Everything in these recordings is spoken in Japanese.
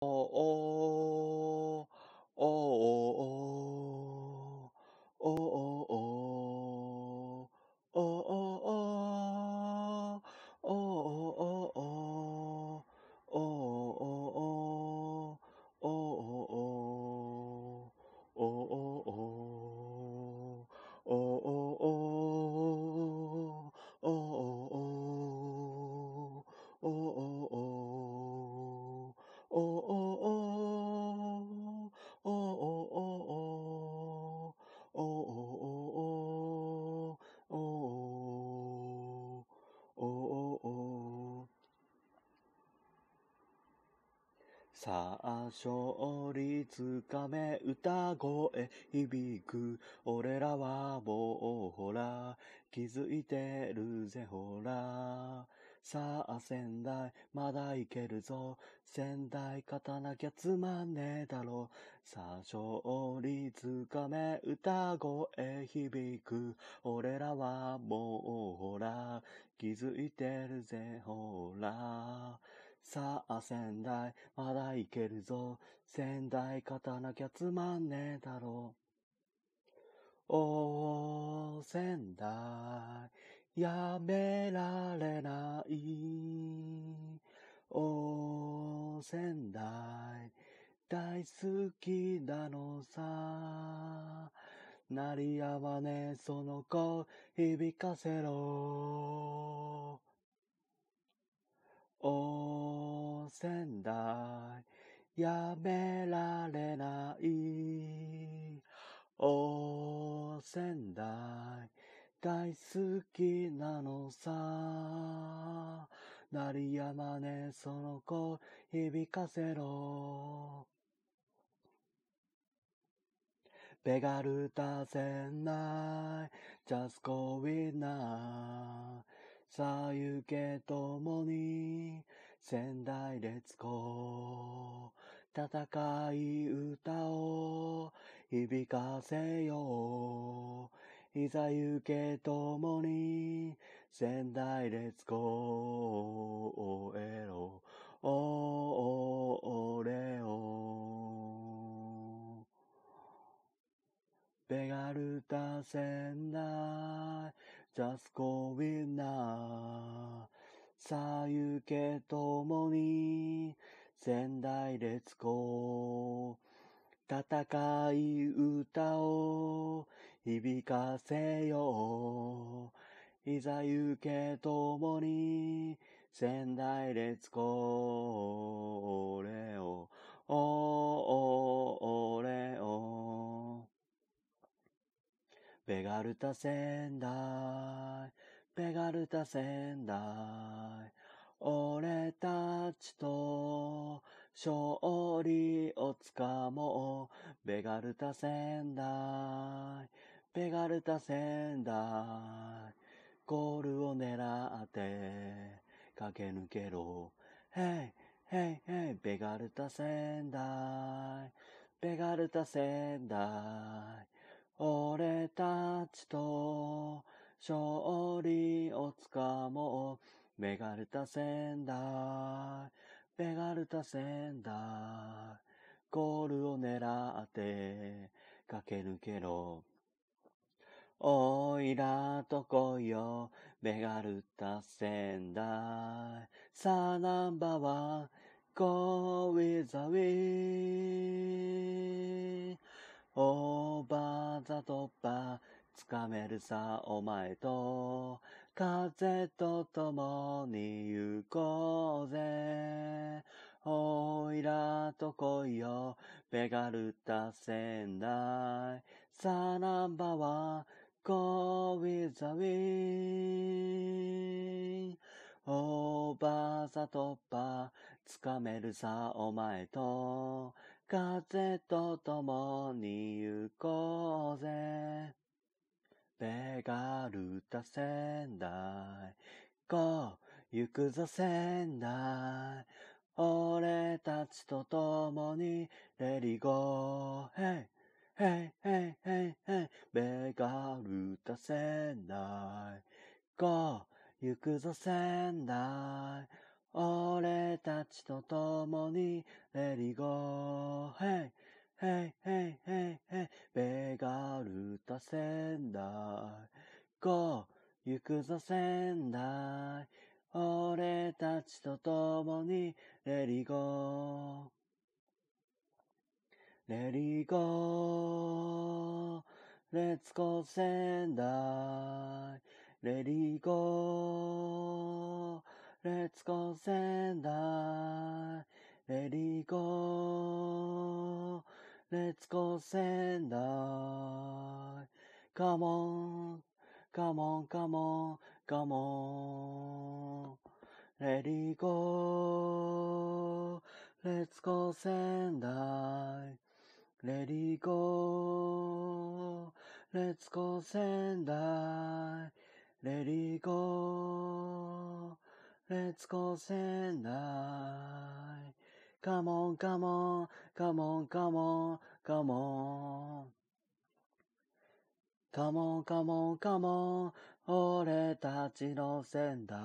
or, or さあ、勝利つかめ歌声響く。俺らはもうほら、気づいてるぜほら。さあ、仙台、まだいけるぞ。仙台勝たなきゃつまんねえだろ。さあ、勝利つかめ歌声響く。俺らはもうほら、気づいてるぜほら。さあ仙台、まだいけるぞ。仙台勝たなきゃつまんねえだろ。おー、仙台、やめられない。おー、仙台、大好きなのさ。なりやまねその子、響かせろ。おせんだやめられないおせんだ大好きなのさ鳴りやまねその子響かせろベガルタせない just go with now さあ行けもに、仙台列ッ戦い歌を響かせよう。いざ行けもに、仙台列ッをゴー。おお、オを。ベガルタ仙台。just go with now さあ行けもに仙台レッツゴー戦い歌を響かせよういざ行けともに仙台レッツゴーレおーおーベガルタ仙台、ベガルタ仙台、俺たちと勝利をつかもう、ベガルタ仙台、ベガルタ仙台、ゴールを狙って駆け抜けろ、ヘイ、ヘイ、ヘイ、ベガルタ仙台、ベガルタ仙台、俺たちと勝利をつかもう。メガルタ仙台、メガルタ仙台。ゴールを狙って駆け抜けろ。おいらと来いよ、メガルタ仙台。さあナンバーワン、Go with the wind. オーバーザトッパー、つかめるさお前と、風と共に行こうぜ。おいらと来いよ、ベガルタ仙台。さらばは、go with the wind. オーバーザトッパー、つかめるさお前と、風と共に行こうぜ。ベガルタ仙台。Go! 行くぞ仙台。俺たちと共に、レリゴー、ヘイ。Hey! Hey! Hey! Hey! Hey! ベガルタ仙台。Go! 行くぞ仙台。俺たちと共に、レリゴー、ヘイ、ヘイ、ヘイ、ヘイ、ヘイ、ベガルタ仙台、ゴー、行くぞ仙台、俺たちと共に、レリゴー。レリゴー、レッツゴー仙台、レリゴー、Let's go s Ready go Let's go s n 仙 a Come on Come on Come on Come on Ready go Let's go 仙台 Ready go Let's go 仙 d Ready go Let's go 仙台。Come on, come on, come on, come on, come on. Come on, come on, come on. 俺たちの仙台。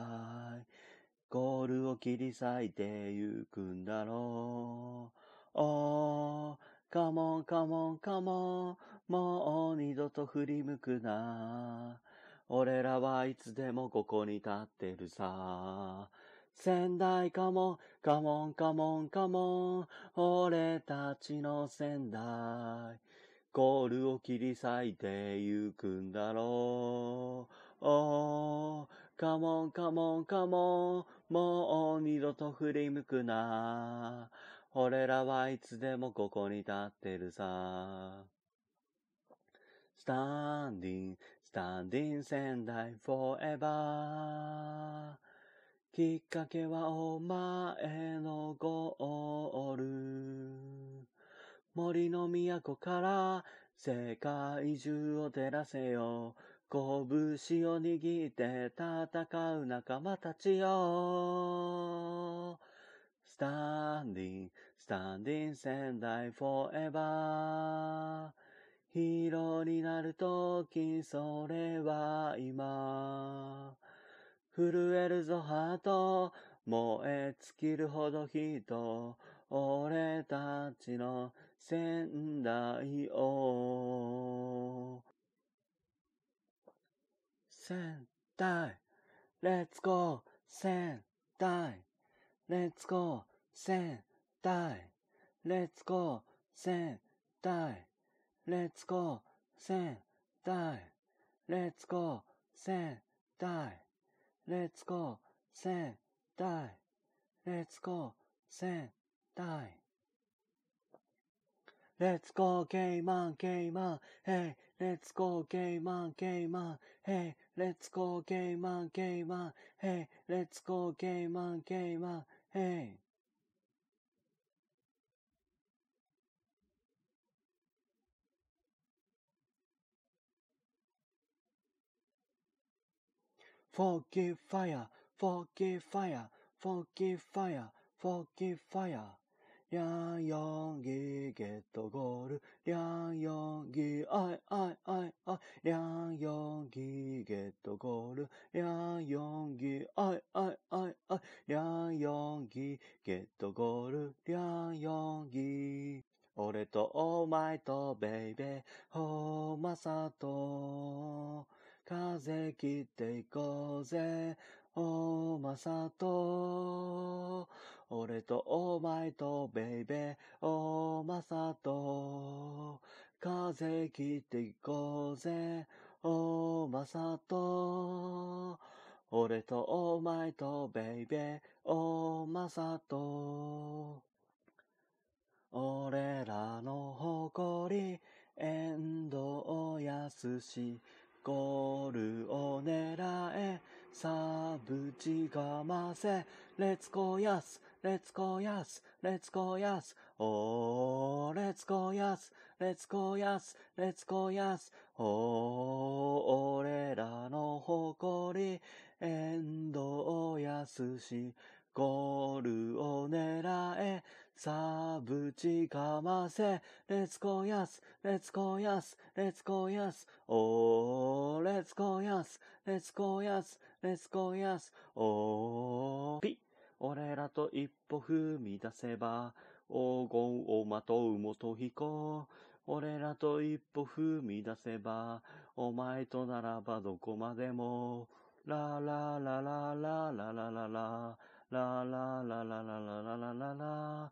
ゴールを切り裂いてゆくんだろう。Oh, come on, come on, come on. もう二度と振り向くな。俺らはいつでもここに立ってるさ。仙台かも、カモンカモンかもン俺たちの仙台。ゴールを切り裂いてゆくんだろう。おー、カモンカモンカモン、もう二度と振り向くな。俺らはいつでもここに立ってるさ。スタンディン、Stand in 仙台 forever きっかけはお前のゴール森の都から世界中を照らせよ拳を握って戦う仲間たちよ Standing, standing 仙台 forever ヒーローになるとき、それは今。震えるぞハート、燃え尽きるほど人、俺たちの仙台を。仙台、レッツゴー、仙台、レッツゴー、仙台、レッツゴー、仙台。レッツゴー、たい。レッツゴー、たい。レッツゴー、仙台。レッツゴー、仙台。レッツゴー、ゲイマン、ゲイマン、ヘイ。レッツゴー、ゲイマン、ゲイマン、ヘイ。レッツゴー、ゲイマン、ゲイマン、ヘイ。レッツゴー、ゲイマン、ゲイマン、ヘイ。forgive fire, forgive fire, forgive fire, forgive fire. やんよんぎゲットゴール。りゃんよんぎあいあいあいあい。りゃんよんぎゲットゴール。りゃんよんぎあいあいあいあい。りんよんぎゲットゴール。りんよんぎ。俺とお前とベイベー、ほーまさと。風切っていこうぜ。おまさと。俺とお前とベイベー。おまさと。風切っていこうぜ。おまさと。俺とお前とベイベー。おまさと。俺らの誇り、遠藤康し。ゴールを狙え、さあぶちかませ、レッツゴーヤス、レッツゴーヤス、レッツゴーヤス、おー、レッツゴーヤス、レッツゴーヤス、レッツゴーヤス、おー、俺らの誇り、遠藤すし、ゴールを狙え、さぶちかませ、レッツコーヤス、レッツコーヤス、レッツコーヤス、おー、レッツコーヤス、レッツコーヤス、レッツコーヤス、おー、ピッ俺らと一歩踏み出せば、黄金をまとう元彦。俺らと一歩踏み出せば、お前とならばどこまでも。ラララララララララララララララララララ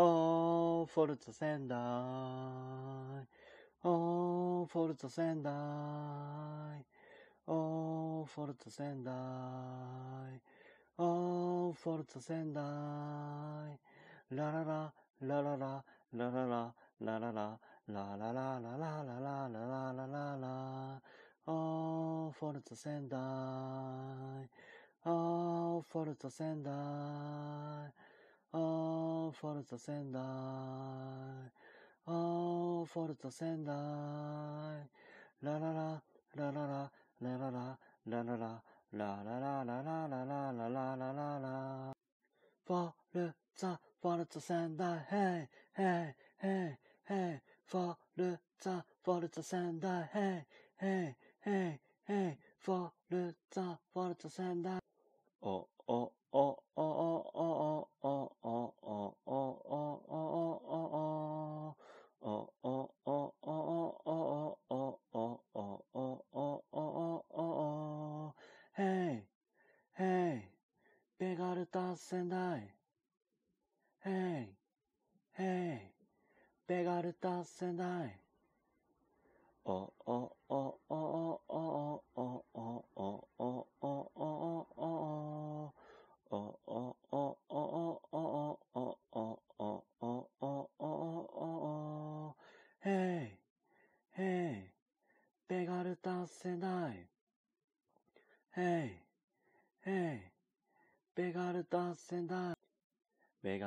おー、フォルツァ仙台。おー、フォルツァ仙台。おー、フォルツァ仙台。おー、フォルツァ仙台。ラララ、ラララ、ラララ、ラララ、ララララララララララララ。おー、フォルツァ仙台。おー、フォルツァ仙台。アフォルト仙台。アフォルト仙台。ラララ、ラララ、ラララ、ラララ、ララララララララララララ。ファルザ、ファルト仙台。ヘイ、ヘイ、ヘイ、ヘイ。ファルザ、ファルト仙台。ヘイ、ヘイ、ヘイ、ヘイ。ファルザ、ファルト仙台。お、お、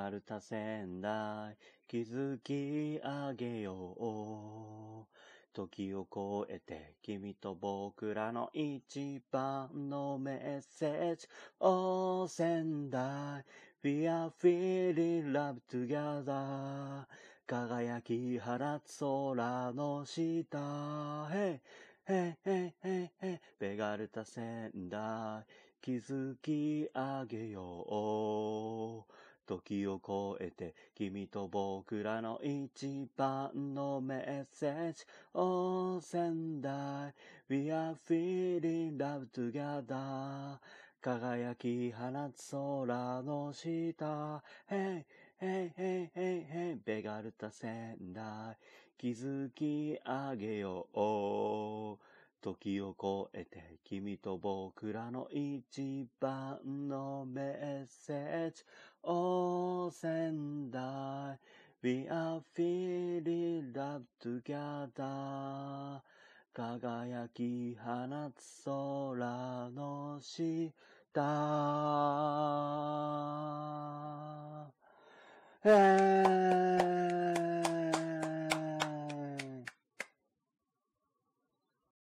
カルタ仙台、築き上げよう。時を超えて君と僕らの一番のメッセージ。Oh, 仙台 We are feeling love together 輝き放つ空の下 Hey, hey, hey, hey, hey ベガルタ仙台築き上げよう時を超えて君と僕らの一番のメッセージ Oh Sendai We are feeling love together 輝き放つ空の下 Hey Hey Hey Hey Hey ベガルタ仙台築き上げよう時を超えて君と僕らの一番のメッセージ。Oh, s e n 仙 i We are feeling love together 輝き放つ空の下えー